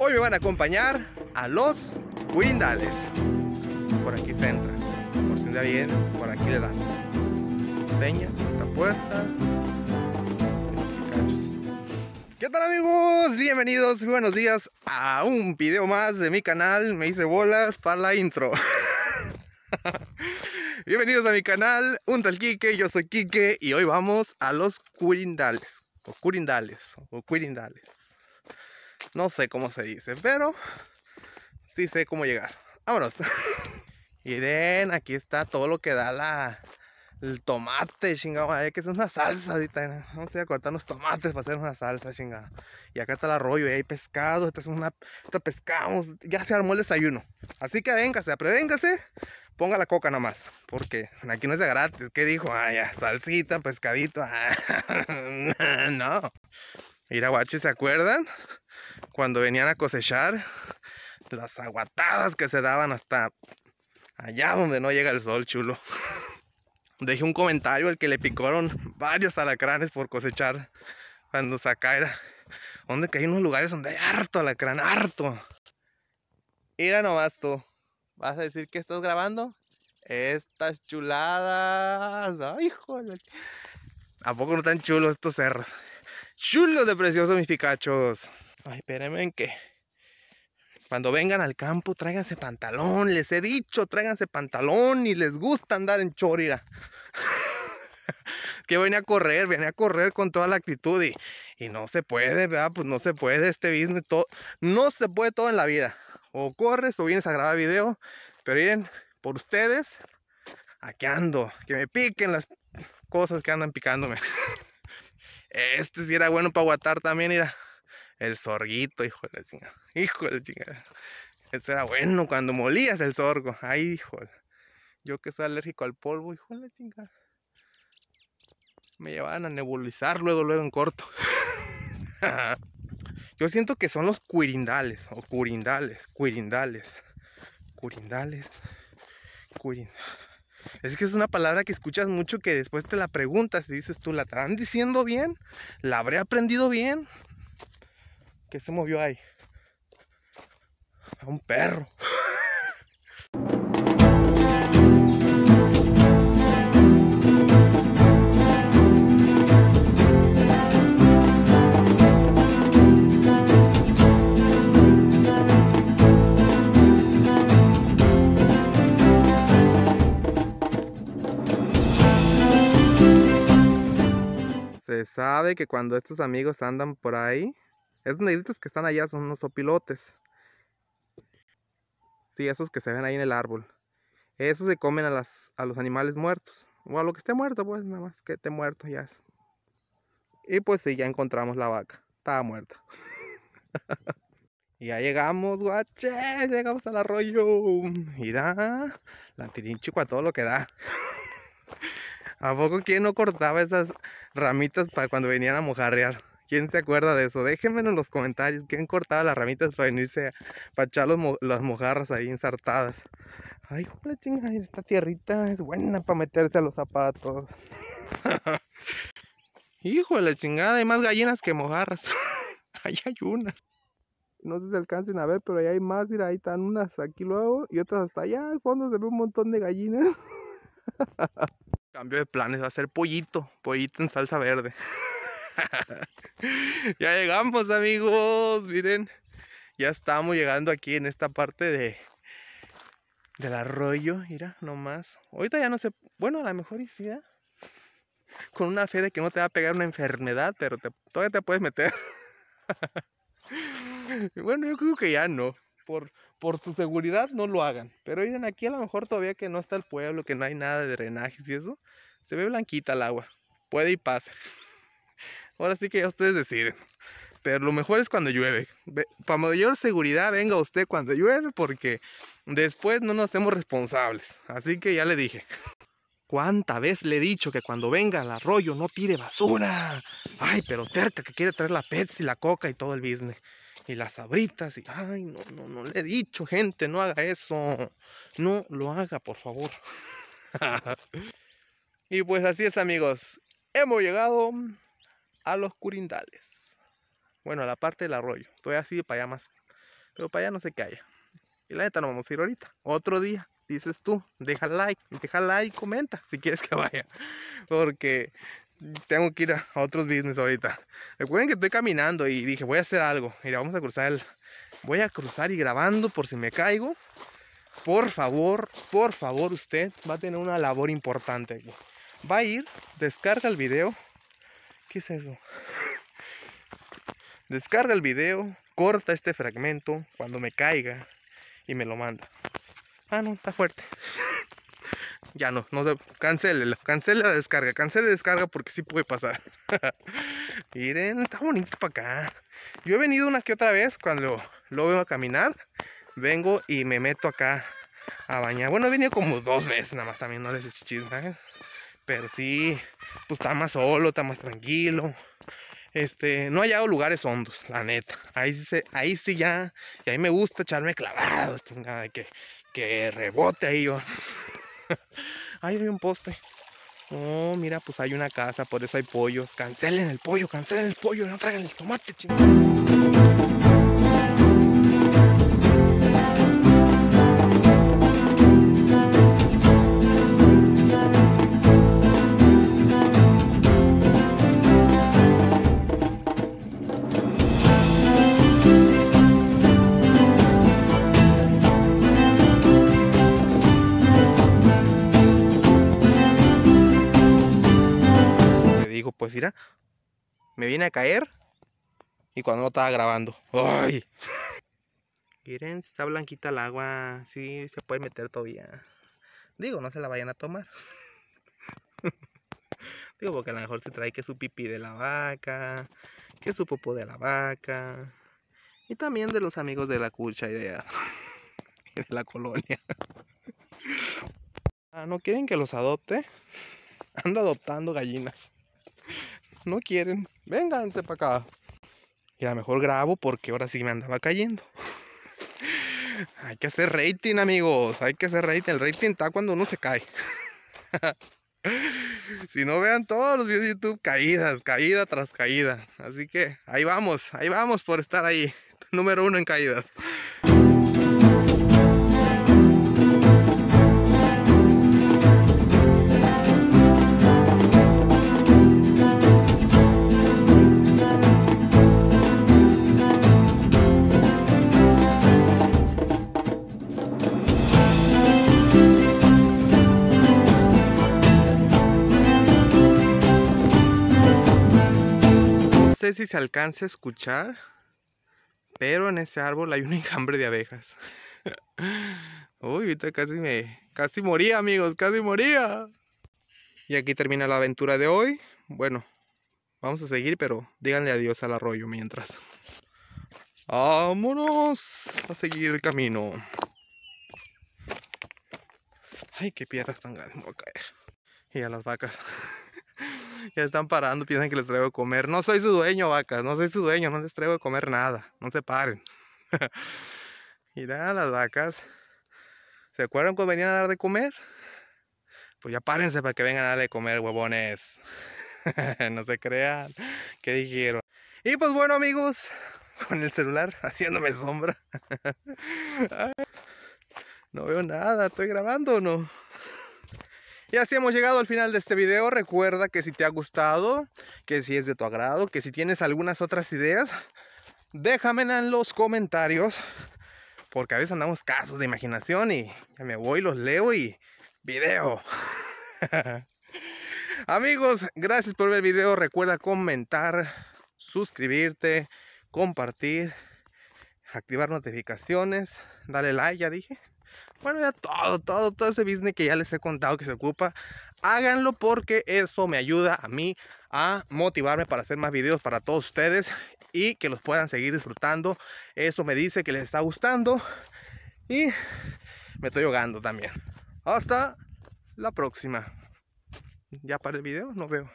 Hoy me van a acompañar a los Windales. Por aquí se entra. Por si anda bien, por aquí le damos. esta puerta. ¿Qué tal amigos? Bienvenidos y buenos días a un video más de mi canal. Me hice bolas para la intro. Bienvenidos a mi canal, un tal Quique, yo soy Quique y hoy vamos a los Curindales, o Curindales, o Curindales. No sé cómo se dice, pero sí sé cómo llegar. Vámonos. Miren, aquí está todo lo que da la, el tomate, chingada que es una salsa ahorita. Vamos a ir a cortar unos tomates para hacer una salsa, chingada. Y acá está el arroyo, y hay pescado, Esto es una, pescamos, ya se armó el desayuno. Así que véngase, prevéngase. ponga la coca nomás, porque aquí no es de gratis. ¿Qué dijo? Ah, salsita, pescadito, ah, no. Mira, ¿se acuerdan? cuando venían a cosechar, las aguatadas que se daban hasta allá donde no llega el sol, chulo. Dejé un comentario al que le picaron varios alacranes por cosechar cuando saca era donde que hay unos lugares donde hay harto alacrán, harto. Mira nomás tú, vas a decir que estás grabando estas chuladas. Ay, ¿A poco no tan chulos estos cerros? Chulos de preciosos mis picachos. Ay, espérenme que cuando vengan al campo tráiganse pantalón, les he dicho, tráiganse pantalón y les gusta andar en chorira. que venía a correr, venía a correr con toda la actitud y, no se puede, ¿verdad? Pues no se puede este business, todo, no se puede todo en la vida. O corres o vienes a grabar video, pero miren, por ustedes, aquí ando, que me piquen las cosas que andan picándome. Este sí era bueno para aguatar también, mira. El sorguito, Híjole de híjole, chingada. Hijo Eso era bueno cuando molías el sorgo. Ay, hijo. Yo que soy alérgico al polvo, Híjole chingada. Me llevaban a nebulizar luego, luego en corto. Yo siento que son los cuirindales o curindales, cuirindales, curindales, Es que es una palabra que escuchas mucho que después te la preguntas y dices tú, ¿la estarán diciendo bien? ¿La habré aprendido bien? que se movió ahí. A un perro. Se sabe que cuando estos amigos andan por ahí, esos negritos que están allá son unos opilotes. Sí, esos que se ven ahí en el árbol. Esos se comen a, las, a los animales muertos. O a lo que esté muerto, pues nada más que esté muerto ya es. Y pues sí, ya encontramos la vaca. Estaba muerta. ya llegamos, guaches. Llegamos al arroyo. Mira, la a todo lo que da. ¿A poco quién no cortaba esas ramitas para cuando venían a mojarrear? ¿Quién se acuerda de eso? Déjenmelo en los comentarios. ¿Quién cortaba las ramitas para venirse para echar los las mojarras ahí ensartadas? Ay, joder, chingada esta tierrita es buena para meterse a los zapatos. hijo la chingada, hay más gallinas que mojarras. ahí hay unas. No sé si alcancen a ver, pero ahí hay más. Mira, ahí están unas aquí luego y otras hasta allá. Al fondo se ve un montón de gallinas. Cambio de planes, va a ser pollito, pollito en salsa verde. ya llegamos amigos, miren. Ya estamos llegando aquí en esta parte de del arroyo, mira, nomás. Ahorita ya no sé, bueno, a lo mejor ¿eh? con una fe de que no te va a pegar una enfermedad, pero todavía te puedes meter. bueno, yo creo que ya no. Por, por su seguridad no lo hagan. Pero miren, aquí a lo mejor todavía que no está el pueblo, que no hay nada de drenajes y eso, se ve blanquita el agua. Puede y pasa. Ahora sí que ya ustedes deciden. Pero lo mejor es cuando llueve. Para mayor seguridad, venga usted cuando llueve porque después no nos hacemos responsables. Así que ya le dije. ¿Cuánta vez le he dicho que cuando venga al arroyo no tire basura? Ay, pero terca que quiere traer la Pepsi, la Coca y todo el business. Y las sabritas y... Ay, no, no, no le he dicho, gente, no haga eso. No lo haga, por favor. y pues así es, amigos. Hemos llegado a los Curindales. Bueno, a la parte del arroyo. voy así para allá más. Pero para allá no se cae Y la neta no vamos a ir ahorita. Otro día, dices tú, deja like, deja like, comenta si quieres que vaya. Porque tengo que ir a otros business ahorita. Recuerden que estoy caminando y dije, voy a hacer algo. Mira, vamos a cruzar el... Voy a cruzar y grabando por si me caigo. Por favor, por favor, usted va a tener una labor importante Va a ir, descarga el video, ¿Qué es eso? Descarga el video, corta este fragmento cuando me caiga y me lo manda. Ah, no, está fuerte. ya no, no se cancele, la descarga, cancele la descarga porque sí puede pasar. Miren, está bonito para acá. Yo he venido una que otra vez cuando lo veo a caminar, vengo y me meto acá a bañar. Bueno, he venido como dos veces nada más también, no les he chichis, ¿eh? Pero sí, pues está más solo, está más tranquilo. Este, no he hallado lugares hondos, la neta. Ahí, ahí sí ya, y ahí me gusta echarme clavado, que, rebote ahí yo. ahí hay un poste. Oh, mira, pues hay una casa, por eso hay pollos. Cancelen el pollo, cancelen el pollo, no traigan el tomate, chingada. digo, pues mira, me viene a caer y cuando no estaba grabando. ¡Ay! Miren, está blanquita el agua. Sí, se puede meter todavía. Digo, no se la vayan a tomar. Digo, porque a lo mejor se trae que su pipí de la vaca, que su popo de la vaca. Y también de los amigos de la cucha y de la colonia. Ah, ¿No quieren que los adopte? Ando adoptando gallinas no quieren, vénganse para acá. Y a lo mejor grabo porque ahora sí me andaba cayendo. hay que hacer rating, amigos. Hay que hacer rating. El rating está cuando uno se cae. si no vean todos los videos de YouTube, caídas, caída tras caída. Así que ahí vamos, ahí vamos por estar ahí. Número uno en caídas. sé si se alcanza a escuchar, pero en ese árbol hay un enjambre de abejas. Uy, ahorita casi me... Casi moría, amigos, casi moría. Y aquí termina la aventura de hoy. Bueno, vamos a seguir, pero díganle adiós al arroyo mientras. Vámonos a seguir el camino. Ay, qué piedras tan grandes me voy a caer. Y a las vacas ya están parando, piensan que les traigo a comer. No soy su dueño, vacas, no soy su dueño, no les traigo de comer nada, no se paren. Mirá las vacas. ¿Se acuerdan cuando venían a dar de comer? Pues ya párense para que vengan a darle de comer, huevones. no se crean. ¿Qué dijeron? Y pues bueno, amigos, con el celular haciéndome sombra. no veo nada, estoy grabando o no. Y así hemos llegado al final de este video. Recuerda que si te ha gustado, que si es de tu agrado, que si tienes algunas otras ideas, déjame en los comentarios. Porque a veces andamos casos de imaginación y ya me voy, los leo y video. Amigos, gracias por ver el video. Recuerda comentar, suscribirte, compartir, activar notificaciones, darle like, ya dije. Bueno, ya todo, todo, todo ese business que ya les he contado que se ocupa, háganlo porque eso me ayuda a mí a motivarme para hacer más videos para todos ustedes y que los puedan seguir disfrutando. Eso me dice que les está gustando y me estoy ahogando también. Hasta la próxima. Ya para el video, no veo.